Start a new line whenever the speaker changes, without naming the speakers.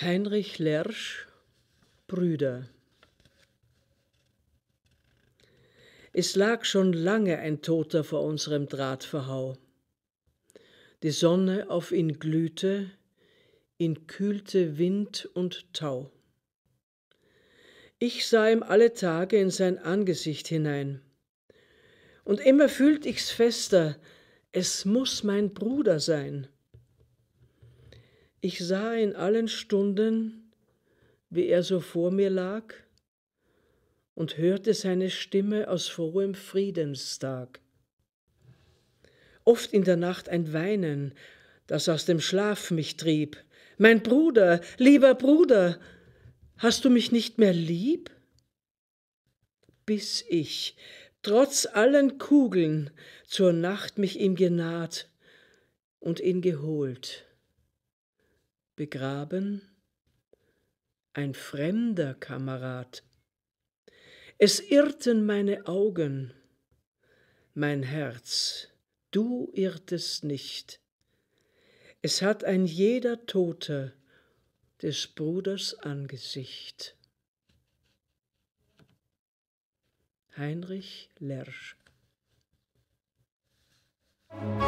Heinrich Lersch Brüder Es lag schon lange ein Toter vor unserem Drahtverhau. Die Sonne auf ihn glühte, ihn kühlte Wind und Tau. Ich sah ihm alle Tage in sein Angesicht hinein. Und immer fühlt ich's fester, es muß mein Bruder sein. Ich sah in allen Stunden, wie er so vor mir lag, und hörte seine Stimme aus frohem Friedenstag. Oft in der Nacht ein Weinen, das aus dem Schlaf mich trieb. Mein Bruder, lieber Bruder, hast du mich nicht mehr lieb? Bis ich, trotz allen Kugeln, zur Nacht mich ihm genaht und ihn geholt begraben? Ein fremder Kamerad. Es irrten meine Augen, mein Herz, du irrtest nicht. Es hat ein jeder Tote des Bruders Angesicht. Heinrich Lersch Musik